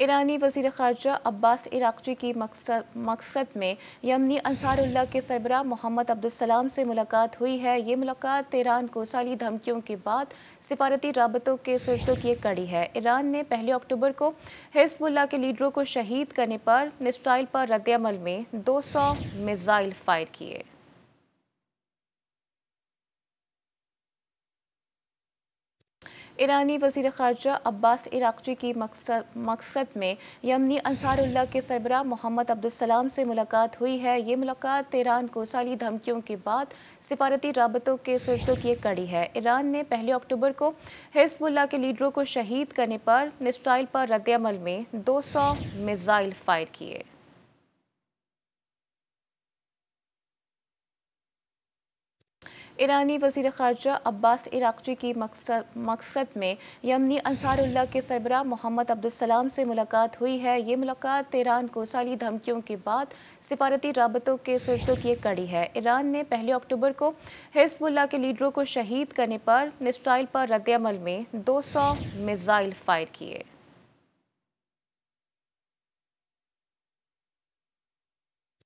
ईरानी वजीर खारजा अब्बास इराकची की मकसद मकसद में यमनी अंसारुल्ला के सरबरा मोहम्मद अब्दुलसलाम से मुलाकात हुई है ये मुलाकात ईरान को साली धमकियों के बाद सिफारती रबतों के सिलसिलों की एक कड़ी है ईरान ने पहले अक्टूबर को हिजबुल्ला के लीडरों को शहीद करने पर मिसाइल पर रद्दमल में दो सौ मिज़ाइल फायर किए ईरानी वजीर खारजा अब्बास इराकची की मकसद मकसद में यमनी अंसारुल्ला के सरबरा मोहम्मद अब्दुलसलाम से मुलाकात हुई है ये मुलाकात ईरान को साली धमकियों के बाद सिफारती रबतों के सिलसिलों की एक कड़ी है ईरान ने पहले अक्टूबर को हिजबुल्ला के लीडरों को शहीद करने पर मिसाइल पर रद्दमल में दो सौ मिज़ाइल फायर किए ईरानी वजीर खारजा अब्बास इराकची की मकसद मकसद में यमनी अंसारुल्ला के सरबरा मोहम्मद अब्दुलसलाम से मुलाकात हुई है ये मुलाकात ईरान को साली धमकियों के बाद सिफारती रबतों के सिलसिलों की एक कड़ी है ईरान ने पहले अक्टूबर को हिजबुल्ला के लीडरों को शहीद करने पर मिसाइल पर रद्दमल में दो सौ मिज़ाइल फायर किए